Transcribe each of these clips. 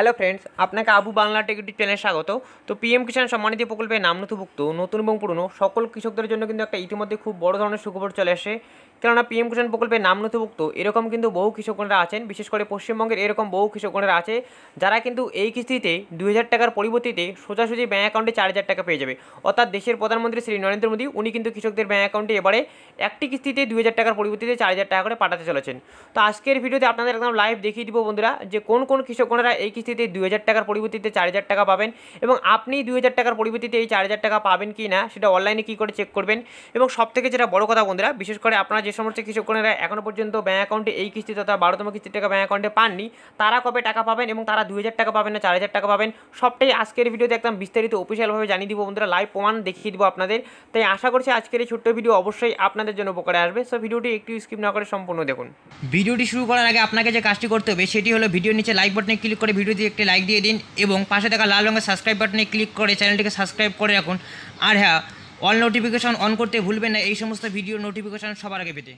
hello friends আপনাকে Abu Bangla take YouTube চ্যানেলে স্বাগত তো পিএম কিষাণ সম্মানিত প্রকল্পে নাম নথিভুক্ত নতুন এবং পুরনো সকল কৃষকদের জন্য কিন্তু একটা ইতিমধ্যে খুব বড় ধরনের সুখবর চলে আসে কেননা পিএম কিষাণ প্রকল্পে নাম নথিভুক্ত এরকম কিন্তু বহু কৃষকগণরা আছেন বিশেষ করে পশ্চিমবঙ্গের এরকম বহু কৃষকগণরা আছে যারা কিন্তু এই কিস্তিতে দুই টাকার পরিবর্তে সোজাসুজি ব্যাঙ্ক অ্যাকাউন্টে চার হাজার টাকা পেয়ে যাবে অর্থাৎ দেশের প্রধানমন্ত্রী শ্রী নরেন্দ্র মোদী উনি কিন্তু কৃষকদের ব্যাঙ্ক অ্যাকাউন্টে এবারে একটি কিস্তিতে দুই টাকার পরিবর্তিতে চার হাজার টাকা করে পাঠাতে চলেছেন তো আজকের ভিডিওতে আপনাদের একদম লাইভ দেখিয়ে দিব বন্ধুরা যে কোন কোন কৃষকগণরা এই কিস্তিতে দুই টাকার পরিবর্তিতে চার হাজার টাকা পাবেন এবং আপনি দুই হাজার টাকার পরিবর্তিতে এই চার হাজার টাকা পাবেন কি না সেটা অনলাইনে কী করে চেক করবেন এবং সবথেকে যেটা বড় কথা বন্ধুরা বিশেষ করে আপনারা যে সমস্ত কৃষকরা এখনও পর্যন্ত ব্যাঙ্ক অ্যাকাউন্টে এই কিস্তি তথা বারোতম কিস্তির টাকা ব্যাঙ্ক অ্যাকাউন্টে পাননি তারা কবে টাকা পাবেন এবং তারা দুই হাজার টাকা পাবেন না চার হাজার টাকা পাবেন সবটাই আজকের ভিডিওতে একদম বিস্তারিত অফিসিয়ালভাবে জানিয়ে দিব বন্ধুরা লাইভ প্রমাণ দেখিয়ে দিব আপনাদের তাই আশা করছি আজকের এই ছোট্ট ভিডিও অবশ্যই আপনাদের জন্য উপকারে আসবে সো ভিডিওটি একটু স্কিপ না করে সম্পূর্ণ দেখুন ভিডিওটি শুরু করার আগে আপনাকে যে কাজটি করতে হবে সেটি হলো ভিডিওর নিচে লাইক বাটনে ক্লিক করে দিয়ে একটি লাইক দিয়ে দিন এবং পাশে থাকা লাল রঙের সাবস্ক্রাইব বাটনে ক্লিক করে চ্যানেলটিকে সাবস্ক্রাইব করে রাখুন আর হ্যাঁ অল নোটিফিকেশন অন করতে ভুলবেন না এই সমস্ত ভিডিও নোটিফিকেশন সবার আগে পেতে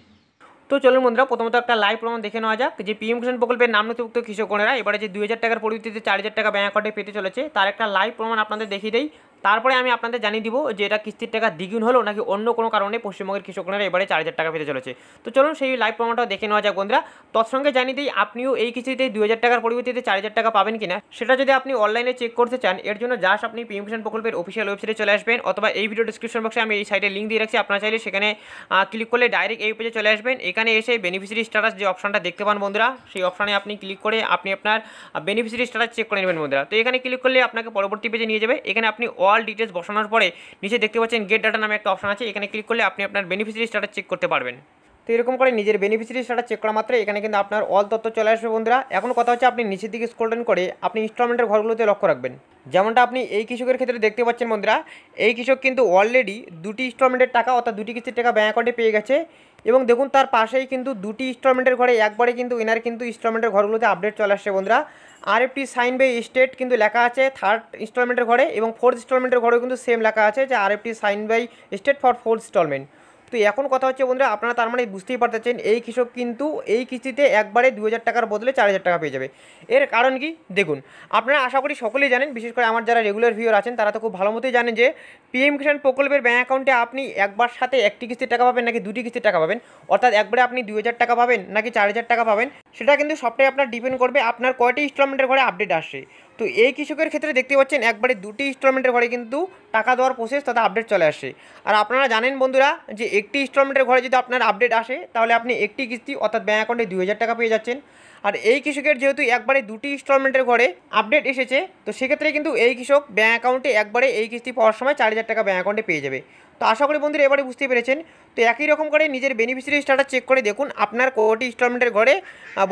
তো চলুন বন্ধুরা প্রথমত একটা লাইভ প্রমাণ দেখে নেওয়া যাক যে পিএম কিষণ প্রকল্পের নাম নথিভুক্ত কৃষকরা এবারে যে দুই হাজার টাকার পরিবর্তিতে চার হাজার টাকা ব্যাঙ্ক অ্যাকাউন্টে পেতে চলেছে তার একটা লাইভ প্রমাণ আপনাদের দেখিয়ে দেয় তারপরে আমি আপনাদের জানিয়ে দিব যে এটা কিস্তির টাকা দ্বিগুণ হলো নাকি অন্য কোনো কারণে পশ্চিমবঙ্গের কৃষকরা এবারে চার হাজার টাকা পেতে চলেছে তো চলুন সেই লাইভ প্রমাণটা দেখে নেওয়া যাক বন্ধুরা তৎসঙ্গে জানিয়ে দিই আপনিও এই কিস্তিতে দু হাজার টাকার পরিবর্তিতে চার হাজার টাকা পাবেন কিনা সেটা যদি আপনি অনলাইনে চেক করতে চান এর জন্য জাস্ট আপনি পিএম কিষণ প্রকল্পের অফিসিয়াল ওয়েবসাইটে চলে আসবেন অথবা এই ভিডিও ডিসক্রিপশন বক্সে আমি এই সাইটে লিঙ্ক দিয়ে রাখছি আপনারা চাইলে সেখানে ক্লিক করলে ডাইরেক্ট এই পেজে চলে আসবেন এখানে এসে বেনিফিসিয়ারি স্ট্যাটাস যে অপশনটা দেখতে পান বন্ধুরা সেই অপশানে আপনি ক্লিক করে আপনি আপনার বেনিফিসিয়ারি স্ট্যাটাস চেক করে নেবেন বন্ধুরা তো এখানে ক্লিক করলে আপনাকে পরবর্তী পেজে নিয়ে যাবে এখানে আপনি অল ডিটেলস বসানোর পরে নিচে দেখতে পাচ্ছেন গেট ডাটা নামে একটা অপশন আছে এখানে ক্লিক করলে আপনি আপনার বেনিফিসিয়ারি স্ট্যাটাস চেক করতে পারবেন তো এরকম করে নিজের বেনিফিসিয়ারি স্ট্যাটাস চেক করা মাত্র এখানে কিন্তু আপনার অল তথ্য চলে আসবে বন্ধুরা এখন কথা হচ্ছে আপনি নিচের দিকে স্কোলডান করে আপনি ইনস্টলমেন্টের ঘরগুলোতে লক্ষ্য রাখবেন যেমনটা আপনি এই কৃষকের ক্ষেত্রে দেখতে পাচ্ছেন বন্ধুরা এই কৃষক কিন্তু অলরেডি দুটি ইনস্টলমেন্টের টাকা অর্থাৎ দুটি কিস্তির টাকা ব্যাঙ্ক অ্যাকাউন্টে পেয়ে গেছে এবং দেখুন তার পাশেই কিন্তু দুটি ইনস্টলমেন্টের ঘরে একবারে কিন্তু এনার কিন্তু ইনস্টলমেন্টের ঘরগুলোতে আপডেট চলে আসছে বন্ধুরা আর একটি সাইন বাই স্টেট কিন্তু লেখা আছে থার্ড ইনস্টলমেন্টের ঘরে এবং ফোর্থ ইনস্টলমেন্টের ঘরেও কিন্তু সেম লেখা আছে যে আর একটি sign by state for fourth instalment তো এখন কথা হচ্ছে বন্ধুরা আপনারা তার মানে বুঝতেই পারতেছেন এই কৃষক কিন্তু এই কিস্তিতে একবারে দু হাজার টাকার বদলে চার হাজার টাকা পেয়ে যাবে এর কারণ কি দেখুন আপনারা আশা করি সকলেই জানেন বিশেষ করে আমার যারা রেগুলার ভিউর আছেন তারা তো খুব ভালো মতোই জানেন যে পিএম কিষাণ প্রকল্পের ব্যাঙ্ক অ্যাকাউন্টে আপনি একবার সাথে একটি কিস্তির টাকা পাবেন নাকি দুটি কিস্তির টাকা পাবেন অর্থাৎ একবারে আপনি দু হাজার টাকা পাবেন নাকি চার হাজার টাকা পাবেন সেটা কিন্তু সবটাই আপনার ডিপেন্ড করবে আপনার কয়টি ইনস্টলমেন্টের ঘরে আপডেট আসে তো এই কৃষকের ক্ষেত্রে দেখতে পাচ্ছেন একবারে দুটি ইনস্টলমেন্টের ঘরে কিন্তু টাকা দেওয়ার প্রসেস তাতে আপডেট চলে আসে আর আপনারা জানেন বন্ধুরা যে একটি ইনস্টলমেন্টের ঘরে যদি আপনার আপডেট আসে তাহলে আপনি একটি কিস্তি অর্থাৎ ব্যাঙ্ক অ্যাকাউন্টে দুই টাকা পেয়ে যাচ্ছেন আর এই কৃষকের যেহেতু একবারে দুটি ইনস্টলমেন্টের ঘরে আপডেট এসেছে তো সেক্ষেত্রে কিন্তু এই কৃষক ব্যাঙ্ক অ্যাকাউন্টে একবারে এই কিস্তি পাওয়ার সময় চার টাকা ব্যাঙ্ক অ্যাকাউন্টে পেয়ে যাবে তো আশা করি বন্ধুরা এবারে বুঝতে পেরেছেন তো একই রকম করে নিজের বেনিফিশিয়ারি স্ট্যাটাস চেক করে দেখুন আপনার কোটি ইনস্টলমেন্টের ঘরে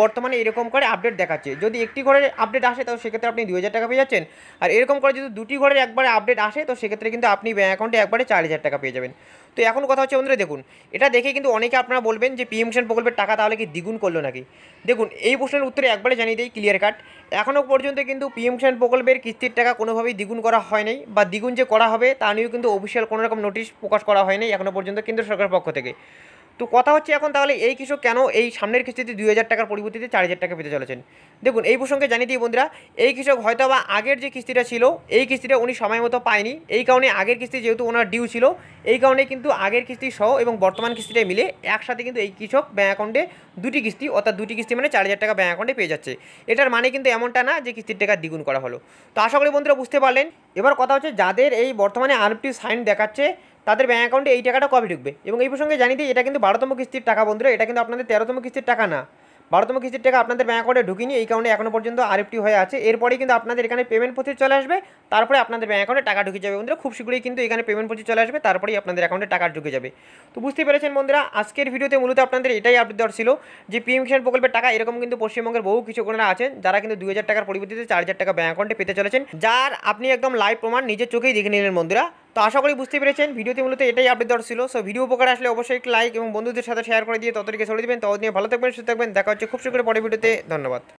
বর্তমানে এরকম করে আপডেট দেখাচ্ছে যদি একটি ঘরের আপডেট আসে তো সেক্ষেত্রে আপনি দু টাকা পেয়ে যাচ্ছেন আর এরকম করে যদি দুটি ঘরের একবারে আপডেট আসে তো সেক্ষেত্রে কিন্তু আপনি ব্যাঙ্ক অ্যাকাউন্টে একবারে চার টাকা পেয়ে যাবেন তো এখন কথা হচ্ছে বন্ধুরা দেখুন এটা দেখে কিন্তু অনেকে আপনারা বলবেন যে পিএম কিষাণ প্রকল্পের টাকা তাহলে কি দ্বিগুণ করলো নাকি দেখুন এই প্রশ্নের উত্তরে একবারে জানিয়ে দিই ক্লিয়ার কাট এখনও পর্যন্ত কিন্তু পিএম কিষাণ প্রকল্পের কিস্তির টাকা কোনোভাবেই দ্বিগুণ করা হয়নি বা দ্বিগুণ যে করা হবে তা নিয়েও কিন্তু অফিসিয়াল কোনোরকম নোটিশ প্রকাশ করা হয়নি এখনও পর্যন্ত কেন্দ্র সরকারের পক্ষ থেকে তো কথা হচ্ছে এখন তাহলে এই কৃষক কেন এই সামনের কিস্তিতে দুই হাজার টাকার পরিবর্তিতে চার হাজার টাকা পেতে চলেছেন দেখুন এই প্রসঙ্গে জানিয়ে দিই বন্ধুরা এই কৃষক হয়তো বা আগের যে কিস্তিটা ছিল এই কিস্তিটা উনি সময় মতো পায়নি এই কারণে আগের কিস্তি যেহেতু ওনার ডিউ ছিল এই কারণে কিন্তু আগের কিস্তি সহ এবং বর্তমান কিস্তিটা মিলে একসাথে কিন্তু এই কৃষক ব্যাঙ্ক অ্যাকাউন্টে দুটি কিস্তি অর্থাৎ দুটি কিস্তি মানে চার হাজার টাকা ব্যাঙ্ক অ্যাকাউন্টে পেয়ে যাচ্ছে এটার মানে কিন্তু এমনটা না যে কিস্তির টাকা দ্বিগুণ করা হলো তো আশা করি বন্ধুরা বুঝতে পারলেন এবার কথা হচ্ছে যাদের এই বর্তমানে আরপটি সাইন দেখাচ্ছে তাদের ব্যাঙ্ক অ্যাকাউন্টে এই টাকাটা কবে ঢুকবে এবং এই প্রসঙ্গে জানিয়ে দিই এটা কিন্তু বারোতম কিস্তির টাকা বন্ধুরা এটা কিন্তু আপনাদের তেরোতম কিস্তির টাকা না বারোতম কিস্তির টাকা আপনাদের ব্যাঙ্ক অ্যাকাউন্টে ঢুকিনি এই কারণে এখনও পর্যন্ত আরেকটি হয়ে আছে এরপরে কিন্তু আপনাদের এখানে পেমেন্ট প্রচুর চলে আসবে তারপরে আপনাদের ব্যাঙ্ক অ্যাকাউন্টে টাকা ঢুকে যাবে বন্ধুরা খুব শীঘ্রই কিন্তু এখানে পেমেন্ট প্রচুর চলে আসবে তারপরেই আপনাদের অ্যাকাউন্টে টাকা ঢুকে যাবে তো বুঝতে পেরেছেন বন্ধুরা আজকের ভিডিওতে মূলত আপনাদের এটাই আপডেট দেওয়ার ছিল যে পিএম কিষাণ প্রকল্পের টাকা এরকম কিন্তু পশ্চিমবঙ্গের বহু কিছু কৃষকরা আছেন যারা কিন্তু দুই টাকার পরিবর্তিতে চার টাকা ব্যাঙ্ক অ্যাকাউন্টে পেতে চলেছেন যার আপনি একদম লাইভ প্রমাণ নিজের চোখেই দেখে নিলেন বন্ধুরা তো আশা করি বুঝতে পেরেছেন ভিডিওতে মূলত এটাই আপডেট দেওয়ার ছিল সো ভিডিও উপকার আসলে অবশ্যই লাইক এবং বন্ধুদের সাথে শেয়ার করে দিয়ে ততটিকে ছড়িয়ে দেবেন তত নিয়ে ভালো থাকবেন সুস্থ থাকবেন দেখা হচ্ছে খুব শীঘ্রই পরে ভিডিওতে ধন্যবাদ